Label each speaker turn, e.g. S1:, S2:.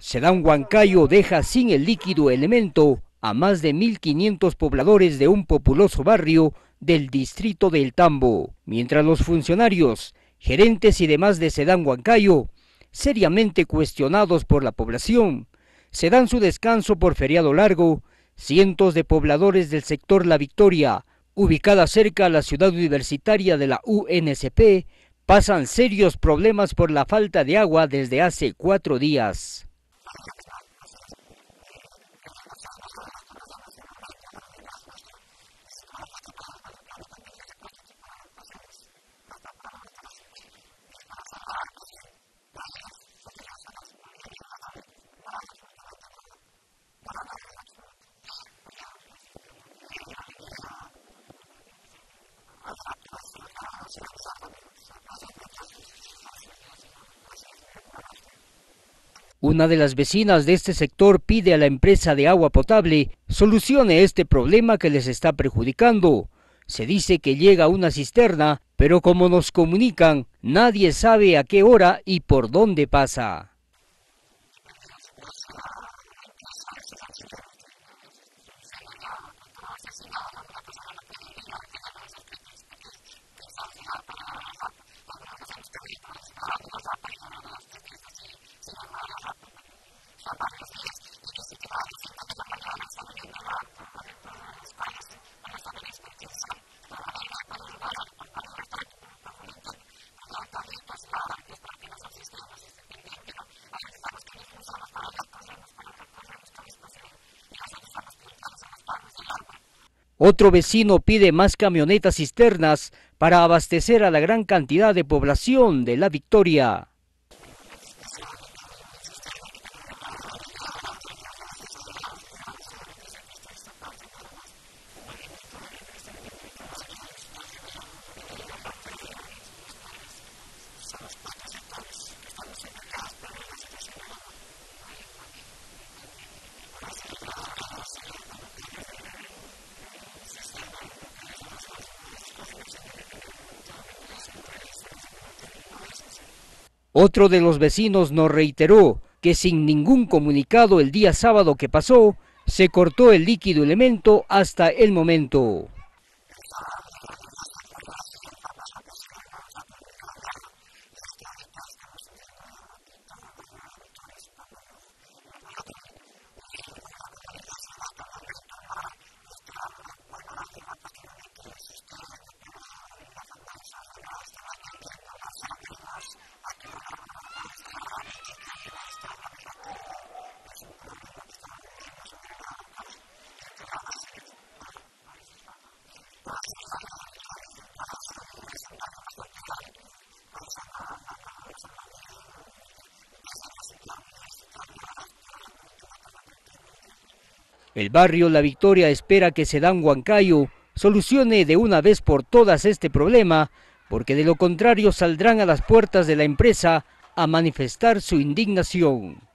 S1: Sedán Huancayo deja sin el líquido elemento a más de 1.500 pobladores de un populoso barrio del distrito del Tambo, mientras los funcionarios, gerentes y demás de Sedán Huancayo, seriamente cuestionados por la población, se dan su descanso por feriado largo, cientos de pobladores del sector La Victoria, ubicada cerca a la ciudad universitaria de la UNSP, pasan serios problemas por la falta de agua desde hace cuatro días. Una de las vecinas de este sector pide a la empresa de agua potable solucione este problema que les está perjudicando. Se dice que llega una cisterna, pero como nos comunican, nadie sabe a qué hora y por dónde pasa. Otro vecino pide más camionetas cisternas para abastecer a la gran cantidad de población de La Victoria. Otro de los vecinos nos reiteró que sin ningún comunicado el día sábado que pasó, se cortó el líquido elemento hasta el momento. El barrio La Victoria espera que Sedán Huancayo solucione de una vez por todas este problema, porque de lo contrario saldrán a las puertas de la empresa a manifestar su indignación.